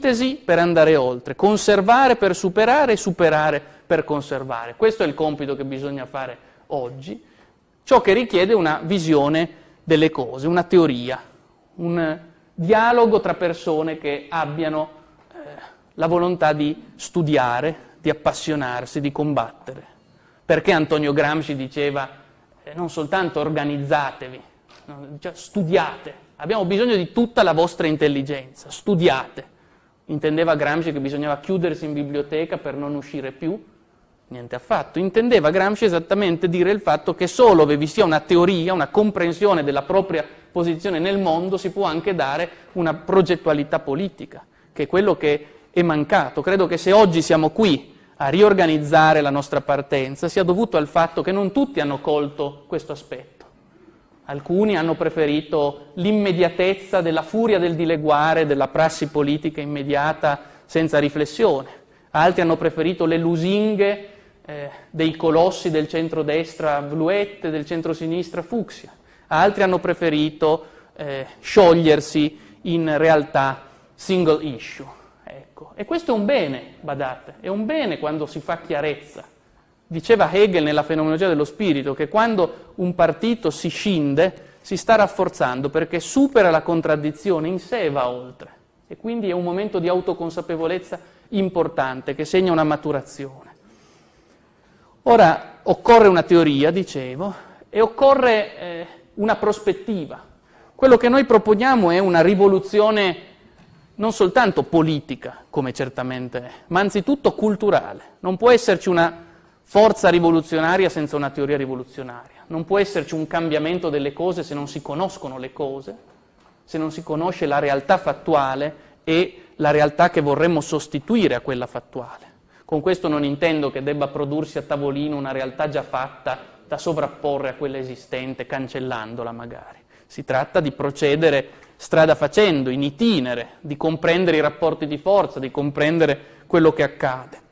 sintesi per andare oltre, conservare per superare e superare per conservare. Questo è il compito che bisogna fare oggi, ciò che richiede una visione delle cose, una teoria, un dialogo tra persone che abbiano eh, la volontà di studiare, di appassionarsi, di combattere. Perché Antonio Gramsci diceva eh, non soltanto organizzatevi, no, cioè studiate, abbiamo bisogno di tutta la vostra intelligenza, studiate. Intendeva Gramsci che bisognava chiudersi in biblioteca per non uscire più? Niente affatto. Intendeva Gramsci esattamente dire il fatto che solo dove vi sia una teoria, una comprensione della propria posizione nel mondo, si può anche dare una progettualità politica, che è quello che è mancato. Credo che se oggi siamo qui a riorganizzare la nostra partenza sia dovuto al fatto che non tutti hanno colto questo aspetto. Alcuni hanno preferito l'immediatezza della furia del dileguare, della prassi politica immediata senza riflessione. Altri hanno preferito le lusinghe eh, dei colossi del centrodestra Bluette, del centrosinistra Fuxia. Altri hanno preferito eh, sciogliersi in realtà single issue. Ecco. E questo è un bene, badate, è un bene quando si fa chiarezza. Diceva Hegel nella fenomenologia dello spirito che quando un partito si scinde si sta rafforzando perché supera la contraddizione in sé e va oltre. E quindi è un momento di autoconsapevolezza importante che segna una maturazione. Ora occorre una teoria, dicevo, e occorre eh, una prospettiva. Quello che noi proponiamo è una rivoluzione non soltanto politica, come certamente è, ma anzitutto culturale. Non può esserci una forza rivoluzionaria senza una teoria rivoluzionaria. Non può esserci un cambiamento delle cose se non si conoscono le cose, se non si conosce la realtà fattuale e la realtà che vorremmo sostituire a quella fattuale. Con questo non intendo che debba prodursi a tavolino una realtà già fatta da sovrapporre a quella esistente, cancellandola magari. Si tratta di procedere strada facendo, in itinere, di comprendere i rapporti di forza, di comprendere quello che accade.